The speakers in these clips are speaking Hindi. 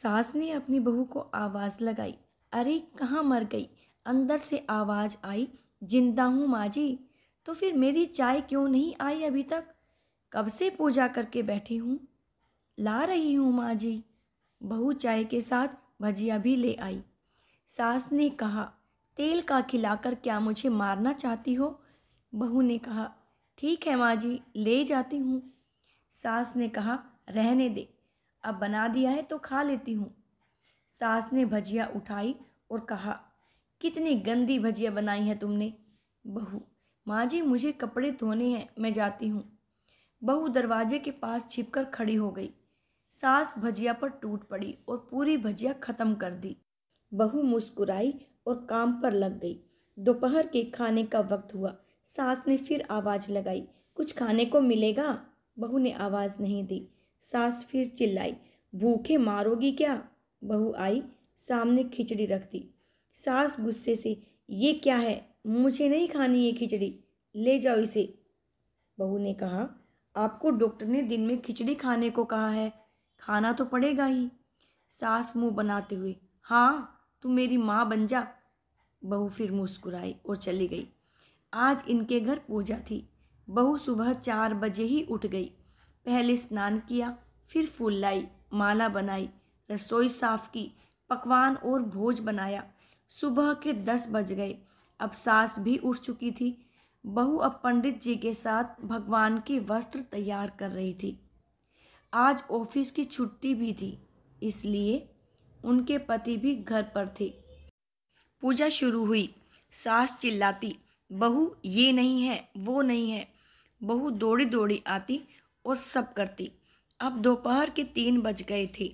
सास ने अपनी बहू को आवाज़ लगाई अरे कहाँ मर गई अंदर से आवाज़ आई जिंदा हूँ माँ जी तो फिर मेरी चाय क्यों नहीं आई अभी तक कब से पूजा करके बैठी हूँ ला रही हूँ माँ जी बहू चाय के साथ भजिया भी ले आई सास ने कहा तेल का खिलाकर क्या मुझे मारना चाहती हो बहू ने कहा ठीक है माँ जी ले जाती हूँ सास ने कहा रहने दे अब बना दिया है तो खा लेती हूँ सास ने भजिया उठाई और कहा कितनी गंदी भजिया बनाई है तुमने बहू माँ जी मुझे कपड़े धोने हैं मैं जाती हूँ बहू दरवाजे के पास छिपकर खड़ी हो गई सास भजिया पर टूट पड़ी और पूरी भजिया ख़त्म कर दी बहू मुस्कुराई और काम पर लग गई दोपहर के खाने का वक्त हुआ सास ने फिर आवाज़ लगाई कुछ खाने को मिलेगा बहू ने आवाज़ नहीं दी सास फिर चिल्लाई भूखे मारोगी क्या बहू आई सामने खिचड़ी रख दी सास गुस्से से ये क्या है मुझे नहीं खानी ये खिचड़ी ले जाओ इसे बहू ने कहा आपको डॉक्टर ने दिन में खिचड़ी खाने को कहा है खाना तो पड़ेगा ही सास मुंह बनाते हुए हाँ तू मेरी माँ बन जा बहू फिर मुस्कुराई और चली गई आज इनके घर पूजा थी बहू सुबह चार बजे ही उठ गई पहले स्नान किया फिर फूल लाई माला बनाई रसोई साफ की पकवान और भोज बनाया सुबह के दस बज गए अब सास भी उठ चुकी थी बहू अब पंडित जी के साथ भगवान के वस्त्र तैयार कर रही थी आज ऑफिस की छुट्टी भी थी इसलिए उनके पति भी घर पर थे पूजा शुरू हुई सास चिल्लाती बहू ये नहीं है वो नहीं है बहू दौड़ी दौड़ी आती और सब करती अब दोपहर के तीन बज गए थे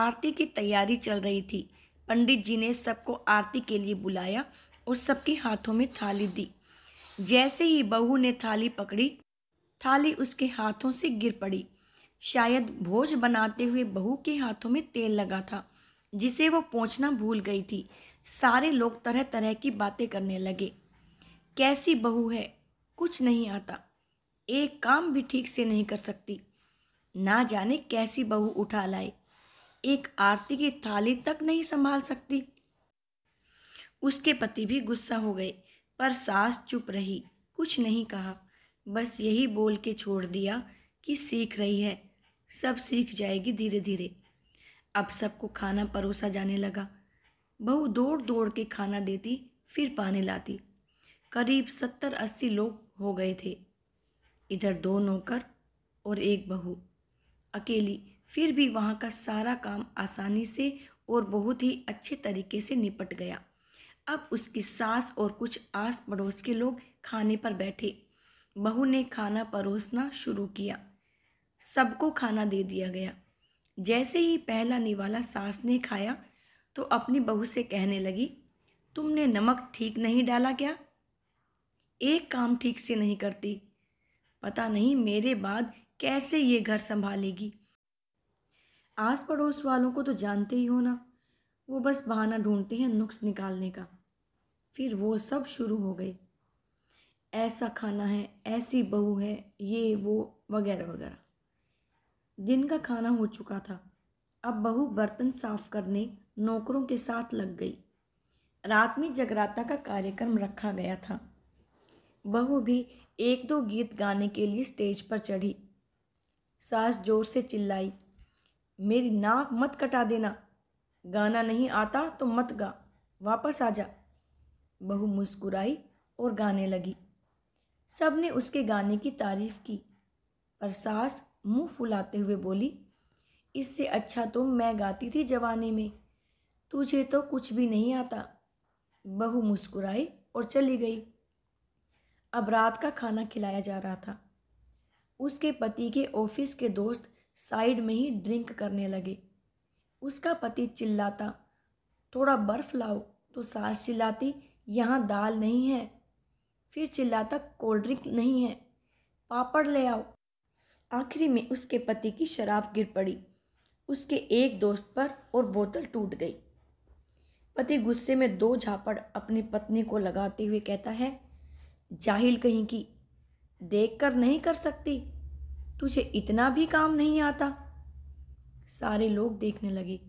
आरती की तैयारी चल रही थी पंडित जी ने सबको आरती के लिए बुलाया और सबके हाथों में थाली दी जैसे ही बहू ने थाली पकड़ी थाली उसके हाथों से गिर पड़ी शायद भोज बनाते हुए बहू के हाथों में तेल लगा था जिसे वो पहुँचना भूल गई थी सारे लोग तरह तरह की बातें करने लगे कैसी बहू है कुछ नहीं आता एक काम भी ठीक से नहीं कर सकती ना जाने कैसी बहू उठा लाए एक आरती की थाली तक नहीं संभाल सकती उसके पति भी गुस्सा हो गए पर सास चुप रही कुछ नहीं कहा बस यही बोल के छोड़ दिया कि सीख रही है सब सीख जाएगी धीरे धीरे अब सबको खाना परोसा जाने लगा बहू दौड़ दौड़ के खाना देती फिर पानी लाती करीब सत्तर अस्सी लोग हो गए थे इधर दो नौकर और एक बहू अकेली फिर भी वहाँ का सारा काम आसानी से और बहुत ही अच्छे तरीके से निपट गया अब उसकी सास और कुछ आस पड़ोस के लोग खाने पर बैठे बहू ने खाना परोसना शुरू किया सबको खाना दे दिया गया जैसे ही पहला निवाला सास ने खाया तो अपनी बहू से कहने लगी तुमने नमक ठीक नहीं डाला क्या एक काम ठीक से नहीं करती पता नहीं मेरे बाद कैसे ये घर संभालेगी आस पड़ोस वालों को तो जानते ही हो ना वो बस बहाना ढूंढते हैं नुक्स निकालने का फिर वो सब शुरू हो गई ऐसा खाना है ऐसी बहू है ये वो वगैरह वगैरह दिन का खाना हो चुका था अब बहू बर्तन साफ करने नौकरों के साथ लग गई रात में जगराता का कार्यक्रम रखा गया था बहू भी एक दो गीत गाने के लिए स्टेज पर चढ़ी सास जोर से चिल्लाई मेरी नाक मत कटा देना गाना नहीं आता तो मत गा वापस आ जा बहू मुस्कुराई और गाने लगी सब ने उसके गाने की तारीफ की पर सास मुंह फुलाते हुए बोली इससे अच्छा तो मैं गाती थी जवानी में तुझे तो कुछ भी नहीं आता बहू मुस्कुराई और चली गई अब रात का खाना खिलाया जा रहा था उसके पति के ऑफिस के दोस्त साइड में ही ड्रिंक करने लगे उसका पति चिल्लाता थोड़ा बर्फ़ लाओ तो सास चिल्लाती यहाँ दाल नहीं है फिर चिल्लाता कोल्ड ड्रिंक नहीं है पापड़ ले आओ आखिरी में उसके पति की शराब गिर पड़ी उसके एक दोस्त पर और बोतल टूट गई पति गुस्से में दो झापड़ अपनी पत्नी को लगाते हुए कहता है जाहिल कहीं की देख कर नहीं कर सकती तुझे इतना भी काम नहीं आता सारे लोग देखने लगे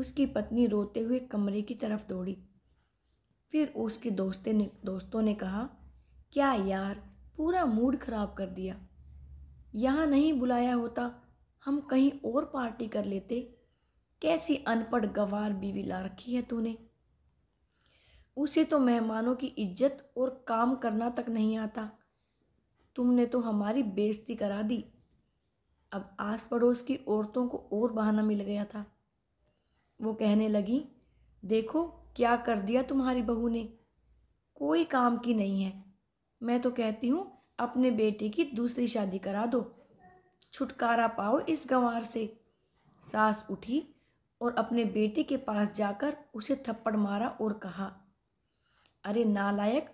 उसकी पत्नी रोते हुए कमरे की तरफ दौड़ी फिर उसके दोस्ते ने दोस्तों ने कहा क्या यार पूरा मूड खराब कर दिया यहाँ नहीं बुलाया होता हम कहीं और पार्टी कर लेते कैसी अनपढ़ गवार बीवी ला रखी है तूने उसे तो मेहमानों की इज्जत और काम करना तक नहीं आता तुमने तो हमारी बेइज्जती करा दी अब आस पड़ोस की औरतों को और बहाना मिल गया था वो कहने लगी देखो क्या कर दिया तुम्हारी बहू ने कोई काम की नहीं है मैं तो कहती हूँ अपने बेटे की दूसरी शादी करा दो छुटकारा पाओ इस गंवार से सास उठी और अपने बेटे के पास जाकर उसे थप्पड़ मारा और कहा अरे नालायक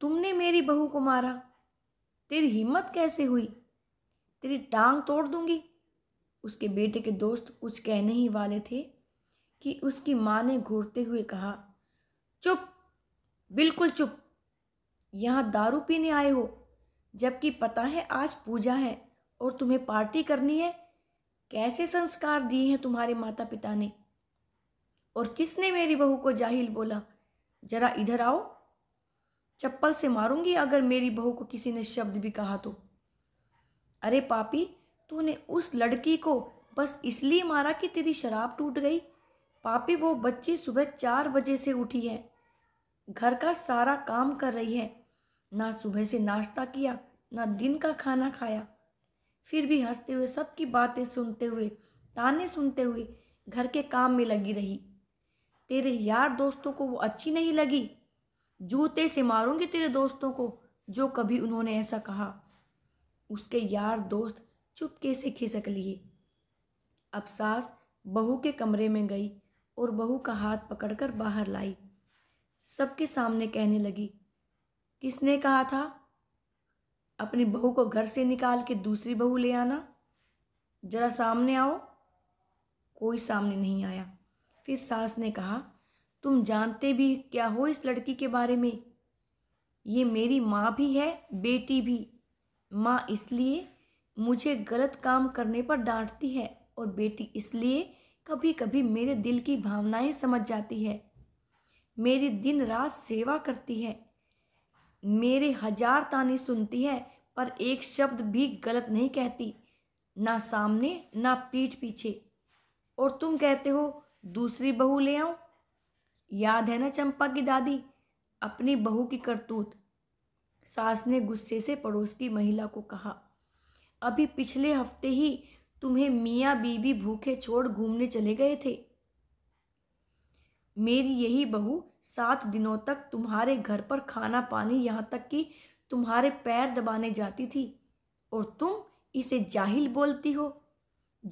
तुमने मेरी बहू को मारा तेरी हिम्मत कैसे हुई तेरी टांग तोड़ दूंगी उसके बेटे के दोस्त कुछ कहने ही वाले थे कि उसकी माँ ने घूरते हुए कहा चुप बिल्कुल चुप यहाँ दारू पीने आए हो जबकि पता है आज पूजा है और तुम्हें पार्टी करनी है कैसे संस्कार दिए हैं तुम्हारे माता पिता ने और किसने मेरी बहू को जाहिल बोला जरा इधर आओ चप्पल से मारूंगी अगर मेरी बहू को किसी ने शब्द भी कहा तो अरे पापी तूने उस लड़की को बस इसलिए मारा कि तेरी शराब टूट गई पापी वो बच्ची सुबह चार बजे से उठी है घर का सारा काम कर रही है ना सुबह से नाश्ता किया ना दिन का खाना खाया फिर भी हंसते हुए सबकी बातें सुनते हुए ताने सुनते हुए घर के काम में लगी रही तेरे यार दोस्तों को वो अच्छी नहीं लगी जूते से मारूंगी तेरे दोस्तों को जो कभी उन्होंने ऐसा कहा उसके यार दोस्त चुपके से खिसक लिए अब सास बहू के कमरे में गई और बहू का हाथ पकड़कर बाहर लाई सबके सामने कहने लगी किसने कहा था अपनी बहू को घर से निकाल के दूसरी बहू ले आना ज़रा सामने आओ कोई सामने नहीं आया फिर सास ने कहा तुम जानते भी क्या हो इस लड़की के बारे में ये मेरी माँ भी है बेटी भी माँ इसलिए मुझे गलत काम करने पर डांटती है और बेटी इसलिए कभी कभी मेरे दिल की भावनाएं समझ जाती है मेरी दिन रात सेवा करती है मेरे हजार ताने सुनती है पर एक शब्द भी गलत नहीं कहती ना सामने ना पीठ पीछे और तुम कहते हो दूसरी बहू ले आऊं याद है ना चंपा की दादी अपनी बहू की करतूत सास ने गुस्से से पड़ोस की महिला को कहा अभी पिछले हफ्ते ही तुम्हें मियाँ बीबी भूखे छोड़ घूमने चले गए थे मेरी यही बहू सात दिनों तक तुम्हारे घर पर खाना पानी यहाँ तक कि तुम्हारे पैर दबाने जाती थी और तुम इसे जाहिल बोलती हो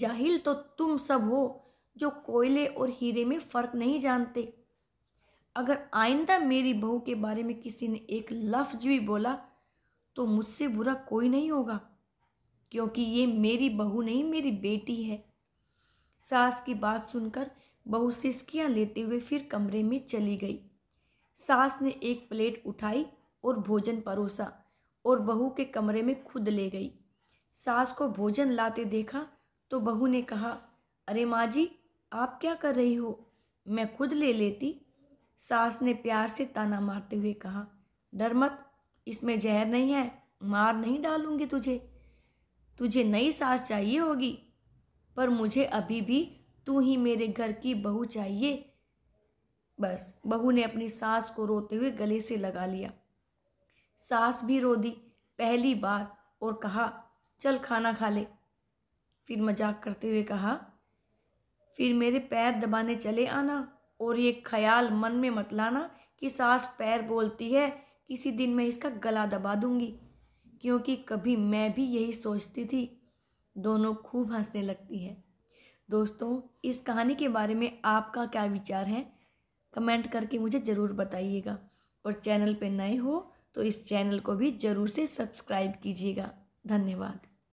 जाहिल तो तुम सब हो जो कोयले और हीरे में फ़र्क नहीं जानते अगर आइंदा मेरी बहू के बारे में किसी ने एक लफ्ज भी बोला तो मुझसे बुरा कोई नहीं होगा क्योंकि ये मेरी बहू नहीं मेरी बेटी है सास की बात सुनकर बहू सिस्कियाँ लेते हुए फिर कमरे में चली गई सास ने एक प्लेट उठाई और भोजन परोसा और बहू के कमरे में खुद ले गई सास को भोजन लाते देखा तो बहू ने कहा अरे माँ जी आप क्या कर रही हो मैं खुद ले लेती सास ने प्यार से ताना मारते हुए कहा डर मत इसमें जहर नहीं है मार नहीं डालूंगी तुझे तुझे नई सास चाहिए होगी पर मुझे अभी भी तू ही मेरे घर की बहू चाहिए बस बहू ने अपनी सास को रोते हुए गले से लगा लिया सास भी रो दी पहली बार और कहा चल खाना खा ले फिर मजाक करते हुए कहा फिर मेरे पैर दबाने चले आना और ये ख्याल मन में मत लाना कि सास पैर बोलती है किसी दिन मैं इसका गला दबा दूंगी क्योंकि कभी मैं भी यही सोचती थी दोनों खूब हंसने लगती है दोस्तों इस कहानी के बारे में आपका क्या विचार है कमेंट करके मुझे ज़रूर बताइएगा और चैनल पर नए हो तो इस चैनल को भी ज़रूर से सब्सक्राइब कीजिएगा धन्यवाद